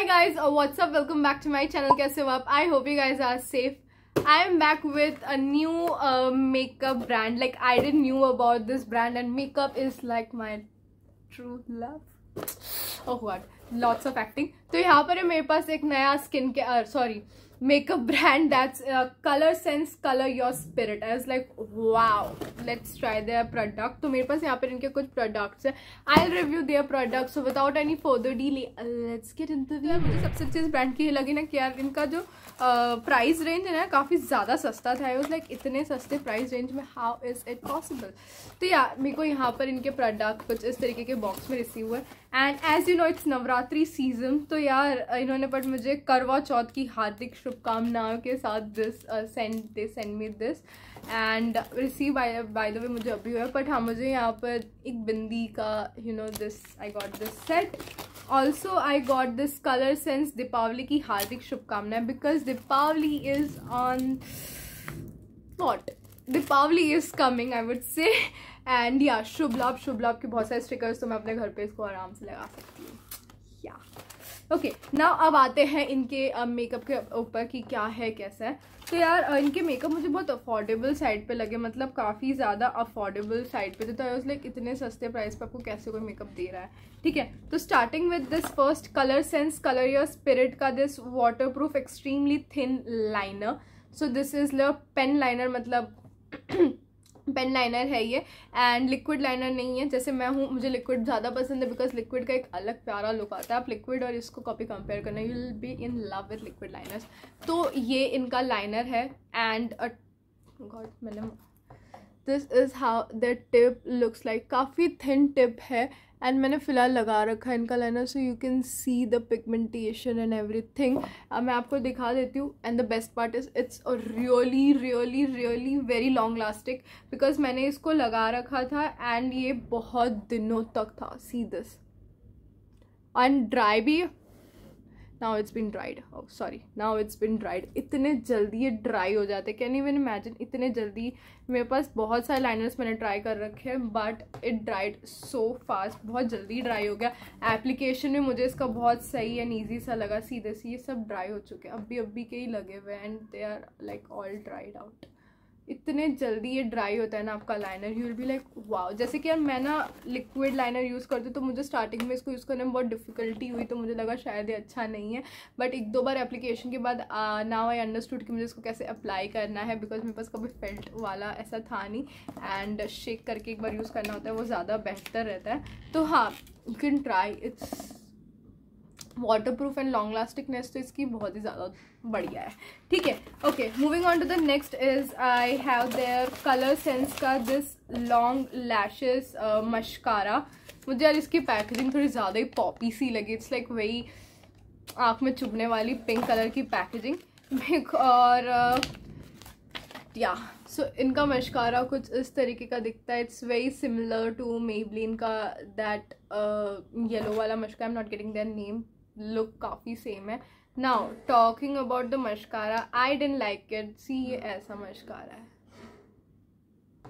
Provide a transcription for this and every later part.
hi guys uh, what's up welcome back to my channel kaise ho i hope you guys are safe i am back with a new uh, makeup brand like i didn't knew about this brand and makeup is like my true love oh god lots of acting So here, I have a पास एक नया Sorry. makeup brand that's uh, color sense color your spirit i was like wow let's try their product to mere paas yahan पर inke kuch products hai i'll review their products so without any further delay let's get into the mujhe sabse acche is brand ki lagi na ना कि यार इनका जो price range है ना काफ़ी ज़्यादा सस्ता था आई वाज लाइक इतने सस्ते प्राइस रेंज में हाउ इज़ इट पॉसिबल तो यार मेरे को यहाँ पर इनके प्रोडक्ट कुछ इस तरीके के बॉक्स में रिसीव हुआ and as you know it's Navratri season तो यार इन्होंने बट मुझे करवा चौथ की हार्दिक शुभकामनाओं के साथ this send they send me this and receive by by the way मुझे अभी हुआ बट हाँ मुझे यहाँ पर एक बिंदी का you know this I got this set also I got this colour sense Deepavali की हार्दिक शुभकामनाएं because Deepavali is on what Deepavali is coming I would say and या शुभ लाभ शुभ लाभ के बहुत सारे स्टिकर्स तो मैं अपने घर पे इसको आराम से लगा सकती हूँ या ओके ना अब आते हैं इनके मेकअप के ऊपर कि क्या है कैसा है तो यार इनके मेकअप मुझे बहुत अफोर्डेबल साइड पे लगे मतलब काफ़ी ज़्यादा अफोर्डेबल साइड पे तो आई लाइक इतने सस्ते प्राइस पे आपको कैसे कोई मेकअप दे रहा है ठीक है तो starting with this first colour sense colour your spirit का this waterproof extremely thin liner so this is ल पेन लाइनर मतलब पेन लाइनर है ये एंड लिक्विड लाइनर नहीं है जैसे मैं हूँ मुझे लिक्विड ज़्यादा पसंद है बिकॉज लिक्विड का एक अलग प्यारा लुक आता है आप लिक्विड और इसको कॉपी कंपेयर करना you will be in love with liquid liners तो ये इनका लाइनर है एंड गॉड मैंने this is how the tip looks like काफ़ी थिन टिप है एंड मैंने फ़िलहाल लगा रखा है इनका liner so you can see the pigmentation and everything अब मैं आपको दिखा देती हूँ and the best part is it's really really really very long lasting because मैंने इसको लगा रखा था एंड ये बहुत दिनों तक था सी दिस एंड ड्राई भी now it's been dried sorry now it's been dried इतने जल्दी ये ड्राई हो जाते कैन यू वन इमेजिन इतने जल्दी मेरे पास बहुत सारे लाइनर्स मैंने ट्राई कर रखे हैं but it dried so fast बहुत जल्दी ड्राई हो गया एप्लीकेशन में मुझे इसका बहुत सही एंड ईजी सा लगा सीधे सी ये सब ड्राई हो चुके हैं अभी अभी के ही लगे हुए and they are like all dried out इतने जल्दी ये ड्राई होता है ना आपका liner you will be like wow जैसे कि यार मैं ना लिक्विड लाइनर यूज़ करती हूँ तो मुझे स्टार्टिंग में इसको यूज़ करने में बहुत डिफिकल्टी हुई तो मुझे लगा शायद ये अच्छा नहीं है बट एक दो बार एप्लीकेशन के बाद नाउ आई अंडरस्टूड कि मुझे इसको कैसे अप्लाई करना है बिकॉज मेरे पास कभी फेल्ट वाला ऐसा था नहीं एंड शेक करके एक बार यूज़ करना होता है वो ज़्यादा बेहतर रहता है तो हाँ you can try it's waterproof and long lastingness तो इसकी बहुत ही ज़्यादा बढ़िया है ठीक है okay moving on to the next is I have their colour sense का दिस लॉन्ग लैशेस मशकारा मुझे यार इसकी पैकेजिंग थोड़ी ज़्यादा ही पॉपी सी लगी इट्स लाइक वही आँख में चुभने वाली पिंक कलर की पैकेजिंग और या uh, सो इनका मशकारा कुछ इस तरीके का दिखता है it's very similar to Maybelline का दैट येलो uh, वाला mascara I am not getting their name look काफ़ी सेम है now talking about the mascara I didn't like it see ये ऐसा मशकारा है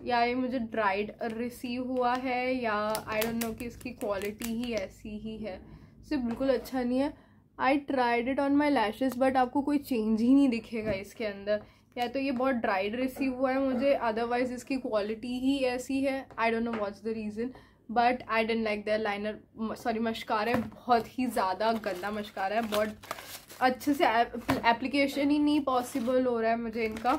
या ये मुझे ड्राइड रिसीव हुआ है या आई डोंट नो कि इसकी क्वालिटी ही ऐसी ही है इसे बिल्कुल अच्छा नहीं है I tried it on my lashes but आपको कोई चेंज ही नहीं दिखेगा इसके अंदर या तो ये बहुत ड्राइड रिसीव हुआ है मुझे अदरवाइज़ इसकी क्वालिटी ही ऐसी है I don't know what's the reason but I didn't like the liner sorry mascara है बहुत ही ज़्यादा गंदा मशकार है बहुत अच्छे से एप्लीकेशन ही नहीं पॉसिबल हो रहा है मुझे इनका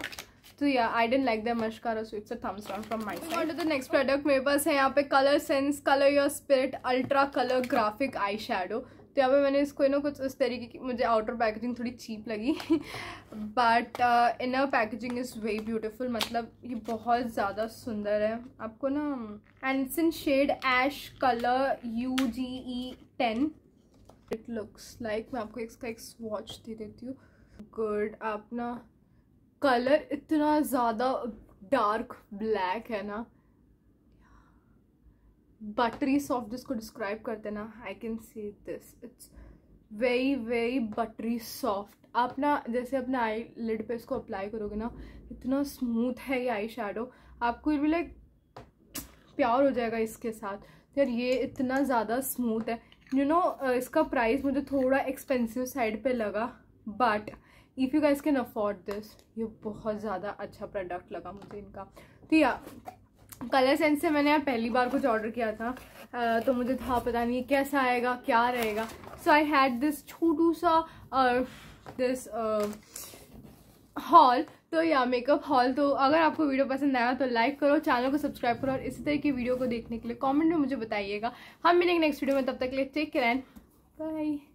तो या आई डेंट लाइक दर मशकार और it's thumbs down from my want the next product मेरे पास है यहाँ पे colour sense colour your spirit ultra colour graphic eye shadow तो यहाँ पे मैंने इसको ना कुछ उस तरीके की मुझे आउटर पैकेजिंग थोड़ी चीप लगी but inner packaging is very beautiful मतलब ये बहुत ज़्यादा सुंदर है आपको ना एंडसन shade ash colour U G E ten it looks like मैं आपको इसका एक स्वॉच दे देती हूँ गुड आप ना कलर इतना ज़्यादा डार्क ब्लैक है ना बटरी सॉफ्ट जिसको डिस्क्राइब करते ना I can see this it's very very buttery soft आप ना जैसे अपना आई लिड पे इसको अप्लाई करोगे ना इतना स्मूथ है ये आई शेडो आपको भी लाइक प्यार हो जाएगा इसके साथ यार ये इतना ज़्यादा स्मूथ है यू you नो know, इसका प्राइस मुझे थोड़ा एक्सपेंसिव साइड पे लगा but if you guys can afford this ये बहुत ज़्यादा अच्छा प्रोडक्ट लगा मुझे इनका तो या कलर सेंस से मैंने पहली बार कुछ ऑर्डर किया था तो मुझे था पता नहीं कैसा आएगा क्या रहेगा सो आई हैड दिस छोटू सा दिस हॉल तो या मेकअप हॉल तो अगर आपको वीडियो पसंद आया तो लाइक करो चैनल को सब्सक्राइब करो और इसी तरह की वीडियो को देखने के लिए कॉमेंट में मुझे बताइएगा हम मिलेंगे नेक्स्ट वीडियो में तब तक के लिए टेक केयर एंड बाय